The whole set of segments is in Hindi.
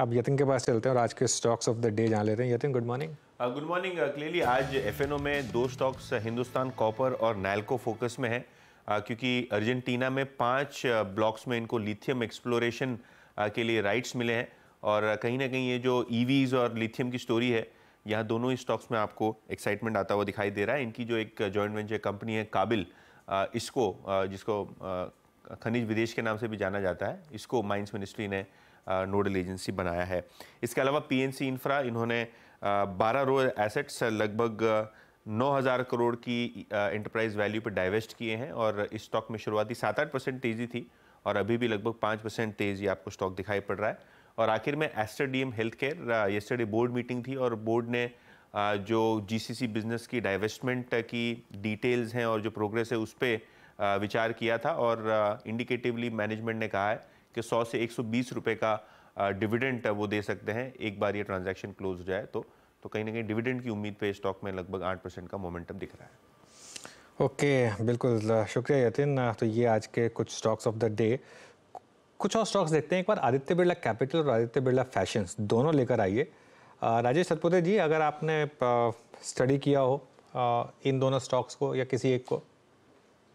अब यतिन के पास चलते हैं और आज के स्टॉक्स ऑफ द डे जान लेते हैं Yatin good morning good morning clearly आज एफ में दो स्टॉक्स uh, हिंदुस्तान कॉपर और नैलको फोकस में है uh, क्योंकि अर्जेंटीना में पांच ब्लॉक्स uh, में इनको लिथियम एक्सप्लोरेशन uh, के लिए राइट्स मिले हैं और कहीं ना कहीं ये जो ईवीज e और लिथियम की स्टोरी है यहाँ दोनों ही स्टॉक्स में आपको एक्साइटमेंट आता हुआ दिखाई दे रहा है इनकी जो एक जॉइंट वेंचर कंपनी है काबिल इसको जिसको खनिज विदेश के नाम से भी जाना जाता है इसको माइंस मिनिस्ट्री ने नोडल एजेंसी बनाया है इसके अलावा पीएनसी इंफ्रा इन्होंने बारह रोज एसेट्स लगभग नौ हज़ार करोड़ की एंटरप्राइज वैल्यू पर डाइवेस्ट किए हैं और इस स्टॉक में शुरुआती सात आठ परसेंट तेज़ी थी और अभी भी लगभग पाँच परसेंट तेज़ी आपको स्टॉक दिखाई पड़ रहा है और आखिर में Aster D M health care yesterday board meeting थी और बोर्ड ने जो जीसीसी बिजनेस की डाइवेस्टमेंट की डिटेल्स हैं और जो प्रोग्रेस है उस पर विचार किया था और इंडिकेटिवली मैनेजमेंट ने कहा है कि 100 से 120 रुपए का डिविडेंट वो दे सकते हैं एक बार ये ट्रांजैक्शन क्लोज हो जाए तो तो कहीं ना कहीं डिविडेंड की उम्मीद पे स्टॉक में लगभग आठ परसेंट का मोमेंटम दिख रहा है ओके okay, बिल्कुल शुक्रिया यतिन तो ये आज के कुछ स्टॉक्स ऑफ द डे कुछ और स्टॉक्स देखते हैं एक बार आदित्य बिरला कैपिटल और आदित्य बिरला फैशंस दोनों लेकर आइए राजेश सतपुते जी अगर आपने स्टडी किया हो इन दोनों स्टॉक्स को या किसी एक को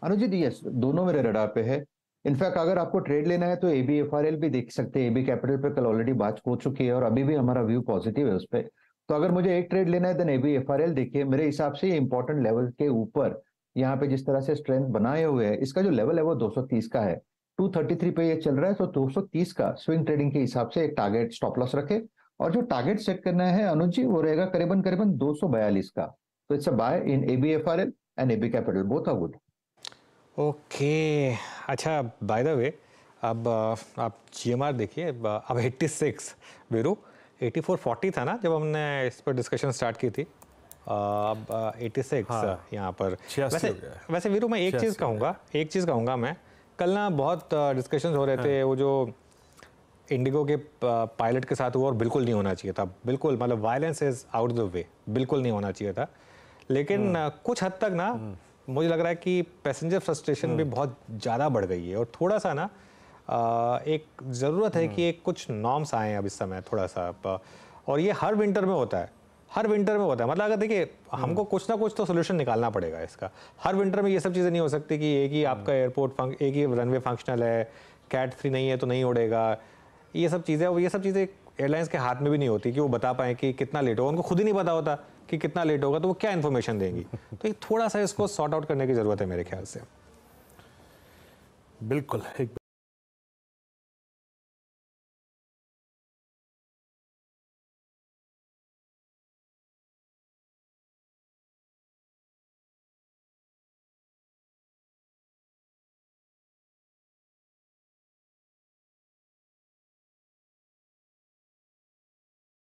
अनुजी यस दोनों मेरे रडार पे है इनफैक्ट अगर आपको ट्रेड लेना है तो एबी एफ आर एल भी देख सकते हैं एबी कैपिटल पे कल ऑलरेडी बात हो चुकी है और अभी भी हमारा व्यू पॉजिटिव है उस पर तो अगर मुझे एक ट्रेड लेना है then A B F R L देखिए मेरे हिसाब से इंपॉर्टेंट लेवल के ऊपर यहाँ पे जिस तरह से स्ट्रेंथ बनाए हुए हैं इसका जो लेवल है वो 230 का है 233 पे ये चल रहा है तो 230 का स्विंग ट्रेडिंग के हिसाब से एक टारगेट स्टॉप लॉस रखे और जो टारगेट सेट करना है अनुज जी वो रहेगा करीबन करीबन बयालीस का तो it's a buy in L and A B capital both are good okay अच्छा बाय द वे अब आप जी एम आर देखिए अब एट्टी सिक्स वेरू एटी फोर फोर्टी था ना जब हमने इस पर डिस्कशन स्टार्ट की थी अब एटी सिक्स हाँ। यहाँ पर वैसे वैसे वीरू मैं एक चीज़ कहूँगा एक चीज़ कहूँगा मैं कल ना बहुत डिस्कशन हो रहे थे हाँ। वो जो इंडिगो के पायलट के साथ हुआ और बिल्कुल नहीं होना चाहिए था बिल्कुल मतलब violence is out the way बिल्कुल नहीं होना चाहिए था लेकिन हम्म। कुछ हद तक ना हम्म। मुझे लग रहा है कि पैसेंजर फ्रस्ट्रेशन भी हम्म। बहुत ज़्यादा बढ़ गई है और थोड़ा सा ना एक ज़रूरत है कि हम्म। एक कुछ नॉर्म्स आए अब इस समय थोड़ा सा और ये हर विंटर में होता है हर विंटर में होता है मतलब अगर देखिए हमको हम्म। कुछ ना कुछ तो सोल्यूशन निकालना पड़ेगा इसका हर विंटर में ये सब चीज़ें नहीं हो सकती कि एक ही आपका एयरपोर्ट एक ही रनवे फंक्शनल है कैट थ्री नहीं है तो नहीं उड़ेगा ये सब चीज़ें और ये सब चीज़ें एयरलाइंस के हाथ में भी नहीं होती कि वो बता पाए कि कितना लेट होगा उनको खुद ही नहीं पता होता कि कितना लेट होगा तो वो क्या इन्फॉर्मेशन देंगी तो ये थोड़ा सा इसको सॉर्ट आउट करने की ज़रूरत है मेरे ख्याल से बिल्कुल एक